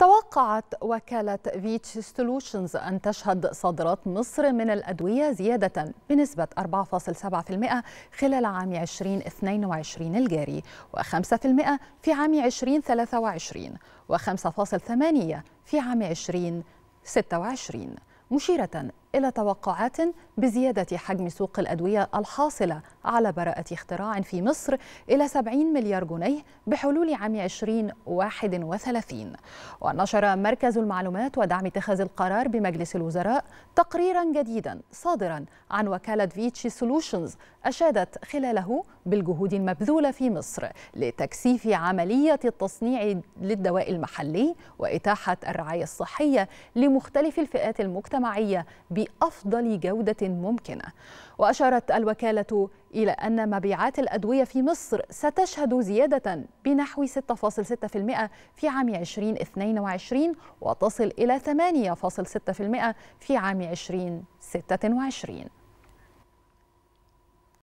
توقعت وكالة فيتش سولوشنز أن تشهد صادرات مصر من الأدوية زيادة بنسبة 4.7% خلال عام 2022 الجاري و5% في عام 2023 و5.8% في عام 2026 مشيرة إلى توقعات بزيادة حجم سوق الأدوية الحاصلة على براءة اختراع في مصر إلى 70 مليار جنيه بحلول عام 2031 ونشر مركز المعلومات ودعم اتخاذ القرار بمجلس الوزراء تقريرا جديدا صادرا عن وكالة فيتشي سولوشنز أشادت خلاله بالجهود المبذولة في مصر لتكثيف عملية التصنيع للدواء المحلي وإتاحة الرعاية الصحية لمختلف الفئات المجتمعية بأفضل جودة ممكنة وأشارت الوكالة إلى أن مبيعات الأدوية في مصر ستشهد زيادة بنحو 6.6% في عام 2022 وتصل إلى 8.6% في عام 2026